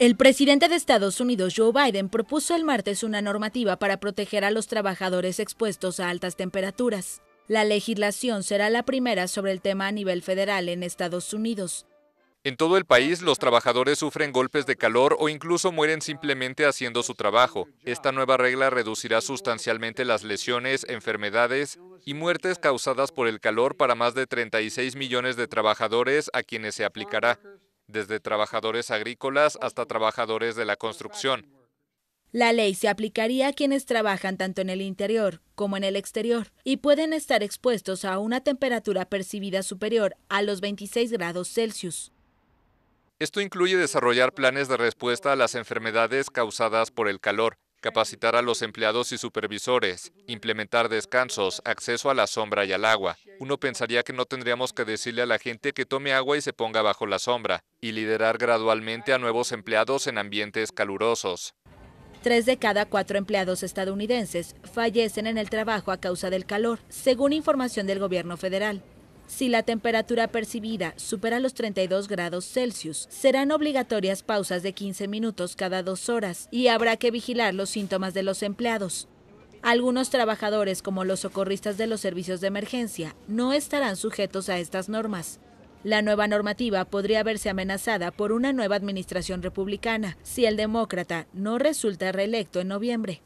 El presidente de Estados Unidos, Joe Biden, propuso el martes una normativa para proteger a los trabajadores expuestos a altas temperaturas. La legislación será la primera sobre el tema a nivel federal en Estados Unidos. En todo el país, los trabajadores sufren golpes de calor o incluso mueren simplemente haciendo su trabajo. Esta nueva regla reducirá sustancialmente las lesiones, enfermedades y muertes causadas por el calor para más de 36 millones de trabajadores a quienes se aplicará desde trabajadores agrícolas hasta trabajadores de la construcción. La ley se aplicaría a quienes trabajan tanto en el interior como en el exterior y pueden estar expuestos a una temperatura percibida superior a los 26 grados Celsius. Esto incluye desarrollar planes de respuesta a las enfermedades causadas por el calor, capacitar a los empleados y supervisores, implementar descansos, acceso a la sombra y al agua, uno pensaría que no tendríamos que decirle a la gente que tome agua y se ponga bajo la sombra, y liderar gradualmente a nuevos empleados en ambientes calurosos. Tres de cada cuatro empleados estadounidenses fallecen en el trabajo a causa del calor, según información del gobierno federal. Si la temperatura percibida supera los 32 grados Celsius, serán obligatorias pausas de 15 minutos cada dos horas y habrá que vigilar los síntomas de los empleados. Algunos trabajadores, como los socorristas de los servicios de emergencia, no estarán sujetos a estas normas. La nueva normativa podría verse amenazada por una nueva administración republicana si el demócrata no resulta reelecto en noviembre.